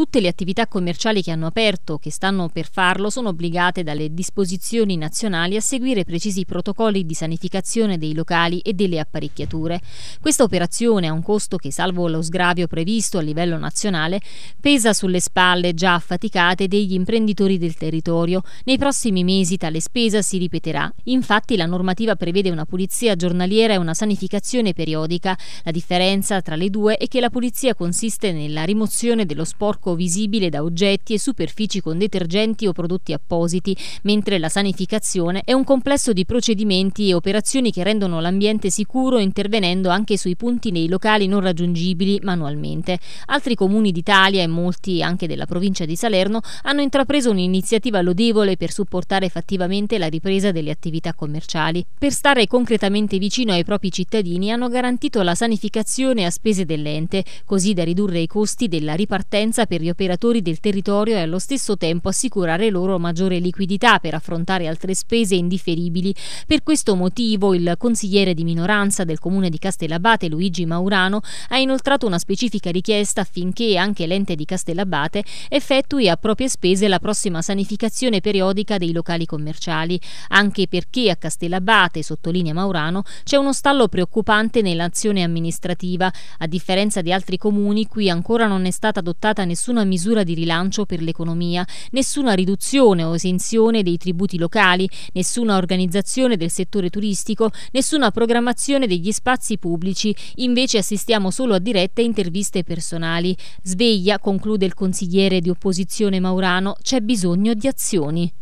Tutte le attività commerciali che hanno aperto o che stanno per farlo sono obbligate dalle disposizioni nazionali a seguire precisi protocolli di sanificazione dei locali e delle apparecchiature. Questa operazione ha un costo che, salvo lo sgravio previsto a livello nazionale, pesa sulle spalle già affaticate degli imprenditori del territorio. Nei prossimi mesi tale spesa si ripeterà. Infatti la normativa prevede una pulizia giornaliera e una sanificazione periodica. La differenza tra le due è che la pulizia consiste nella rimozione dello sporco poco visibile da oggetti e superfici con detergenti o prodotti appositi, mentre la sanificazione è un complesso di procedimenti e operazioni che rendono l'ambiente sicuro intervenendo anche sui punti nei locali non raggiungibili manualmente. Altri comuni d'Italia e molti anche della provincia di Salerno hanno intrapreso un'iniziativa lodevole per supportare fattivamente la ripresa delle attività commerciali. Per stare concretamente vicino ai propri cittadini hanno garantito la sanificazione a spese dell'ente, così da ridurre i costi della ripartenza per per gli operatori del territorio e allo stesso tempo assicurare loro maggiore liquidità per affrontare altre spese indifferibili. Per questo motivo il consigliere di minoranza del comune di Castellabate Luigi Maurano ha inoltrato una specifica richiesta affinché anche l'ente di Castellabate effettui a proprie spese la prossima sanificazione periodica dei locali commerciali, anche perché a Castellabate, sottolinea Maurano, c'è uno stallo preoccupante nell'azione amministrativa. A differenza di altri comuni, qui ancora non è stata adottata nessuna nessuna misura di rilancio per l'economia, nessuna riduzione o esenzione dei tributi locali, nessuna organizzazione del settore turistico, nessuna programmazione degli spazi pubblici, invece assistiamo solo a dirette interviste personali. Sveglia, conclude il consigliere di opposizione Maurano, c'è bisogno di azioni.